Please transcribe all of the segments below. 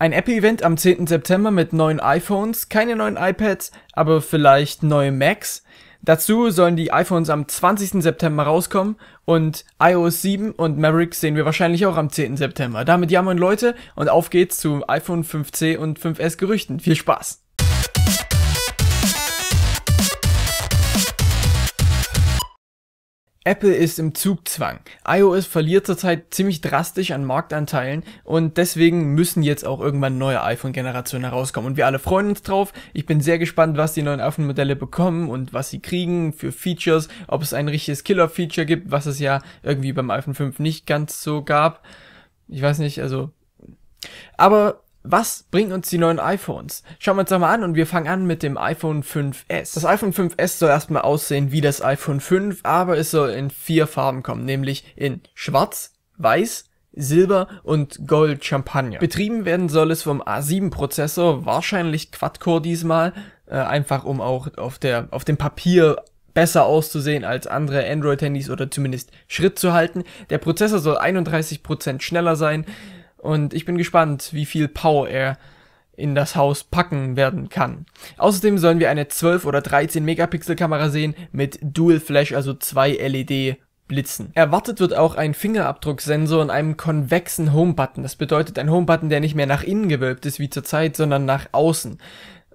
Ein Apple-Event am 10. September mit neuen iPhones, keine neuen iPads, aber vielleicht neue Macs. Dazu sollen die iPhones am 20. September rauskommen und iOS 7 und Maverick sehen wir wahrscheinlich auch am 10. September. Damit jammern Leute und auf geht's zu iPhone 5C und 5S Gerüchten. Viel Spaß! Apple ist im Zugzwang. iOS verliert zurzeit ziemlich drastisch an Marktanteilen und deswegen müssen jetzt auch irgendwann neue iPhone-Generationen herauskommen. Und wir alle freuen uns drauf. Ich bin sehr gespannt, was die neuen iPhone-Modelle bekommen und was sie kriegen für Features, ob es ein richtiges Killer-Feature gibt, was es ja irgendwie beim iPhone 5 nicht ganz so gab. Ich weiß nicht, also. Aber was bringen uns die neuen iPhones? Schauen wir uns doch mal an und wir fangen an mit dem iPhone 5S. Das iPhone 5S soll erstmal aussehen wie das iPhone 5, aber es soll in vier Farben kommen, nämlich in Schwarz, Weiß, Silber und Gold Champagner. Betrieben werden soll es vom A7-Prozessor, wahrscheinlich Quad-Core diesmal, äh, einfach um auch auf, der, auf dem Papier besser auszusehen als andere Android-Handys oder zumindest Schritt zu halten. Der Prozessor soll 31% schneller sein, und ich bin gespannt, wie viel Power er in das Haus packen werden kann. Außerdem sollen wir eine 12 oder 13 Megapixel Kamera sehen mit Dual Flash, also zwei LED Blitzen. Erwartet wird auch ein Fingerabdrucksensor und einem konvexen Homebutton. Das bedeutet ein Homebutton, der nicht mehr nach innen gewölbt ist wie zurzeit, sondern nach außen.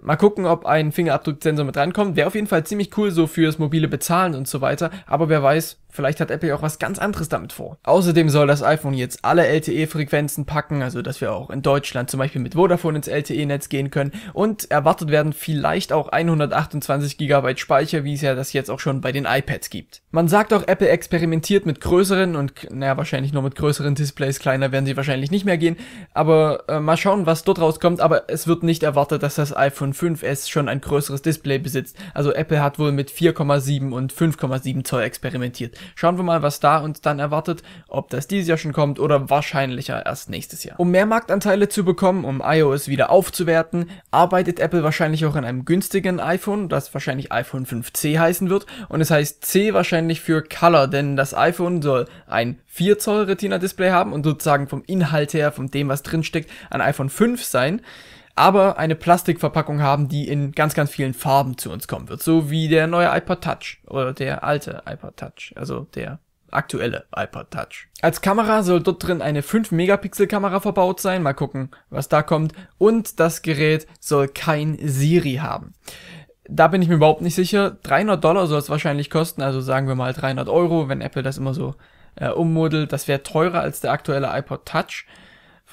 Mal gucken, ob ein Fingerabdrucksensor mit rankommt. Wäre auf jeden Fall ziemlich cool so fürs mobile Bezahlen und so weiter. Aber wer weiß, vielleicht hat Apple auch was ganz anderes damit vor. Außerdem soll das iPhone jetzt alle LTE-Frequenzen packen, also dass wir auch in Deutschland zum Beispiel mit Vodafone ins LTE-Netz gehen können. Und erwartet werden vielleicht auch 128 GB Speicher, wie es ja das jetzt auch schon bei den iPads gibt. Man sagt auch, Apple experimentiert mit größeren und, naja, wahrscheinlich nur mit größeren Displays. Kleiner werden sie wahrscheinlich nicht mehr gehen. Aber äh, mal schauen, was dort rauskommt. Aber es wird nicht erwartet, dass das iPhone 5S schon ein größeres Display besitzt. Also Apple hat wohl mit 4,7 und 5,7 Zoll experimentiert. Schauen wir mal, was da uns dann erwartet, ob das dieses Jahr schon kommt oder wahrscheinlicher erst nächstes Jahr. Um mehr Marktanteile zu bekommen, um iOS wieder aufzuwerten, arbeitet Apple wahrscheinlich auch an einem günstigen iPhone, das wahrscheinlich iPhone 5C heißen wird und es heißt C wahrscheinlich für Color, denn das iPhone soll ein 4 Zoll Retina Display haben und sozusagen vom Inhalt her, von dem was drinsteckt, ein iPhone 5 sein aber eine Plastikverpackung haben, die in ganz, ganz vielen Farben zu uns kommen wird. So wie der neue iPod Touch oder der alte iPod Touch, also der aktuelle iPod Touch. Als Kamera soll dort drin eine 5 Megapixel Kamera verbaut sein. Mal gucken, was da kommt. Und das Gerät soll kein Siri haben. Da bin ich mir überhaupt nicht sicher. 300 Dollar soll es wahrscheinlich kosten, also sagen wir mal 300 Euro, wenn Apple das immer so äh, ummodelt. Das wäre teurer als der aktuelle iPod Touch.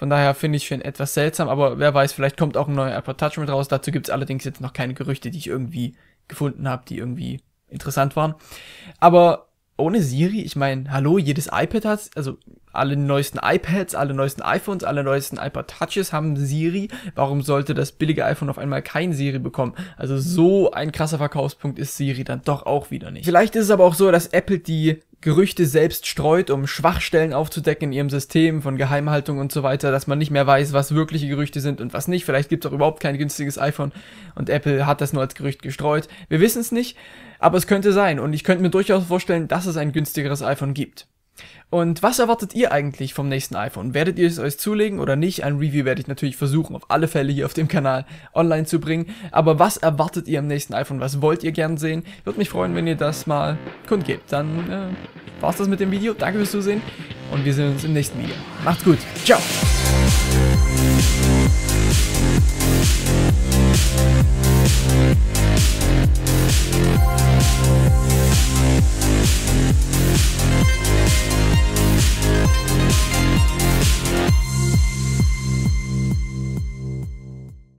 Von daher finde ich ihn etwas seltsam, aber wer weiß, vielleicht kommt auch ein neuer Apple Touch mit raus. Dazu gibt es allerdings jetzt noch keine Gerüchte, die ich irgendwie gefunden habe, die irgendwie interessant waren. Aber ohne Siri, ich meine, hallo, jedes iPad hat, also alle neuesten iPads, alle neuesten iPhones, alle neuesten iPod Touches haben Siri. Warum sollte das billige iPhone auf einmal kein Siri bekommen? Also so ein krasser Verkaufspunkt ist Siri dann doch auch wieder nicht. Vielleicht ist es aber auch so, dass Apple die Gerüchte selbst streut, um Schwachstellen aufzudecken in ihrem System von Geheimhaltung und so weiter, dass man nicht mehr weiß, was wirkliche Gerüchte sind und was nicht. Vielleicht gibt es auch überhaupt kein günstiges iPhone und Apple hat das nur als Gerücht gestreut. Wir wissen es nicht, aber es könnte sein und ich könnte mir durchaus vorstellen, dass es ein günstigeres iPhone gibt. Und was erwartet ihr eigentlich vom nächsten iPhone? Werdet ihr es euch zulegen oder nicht? Ein Review werde ich natürlich versuchen, auf alle Fälle hier auf dem Kanal online zu bringen. Aber was erwartet ihr am nächsten iPhone? Was wollt ihr gern sehen? Würde mich freuen, wenn ihr das mal kundgebt. Dann äh, war's das mit dem Video. Danke fürs Zusehen und wir sehen uns im nächsten Video. Macht's gut. Ciao.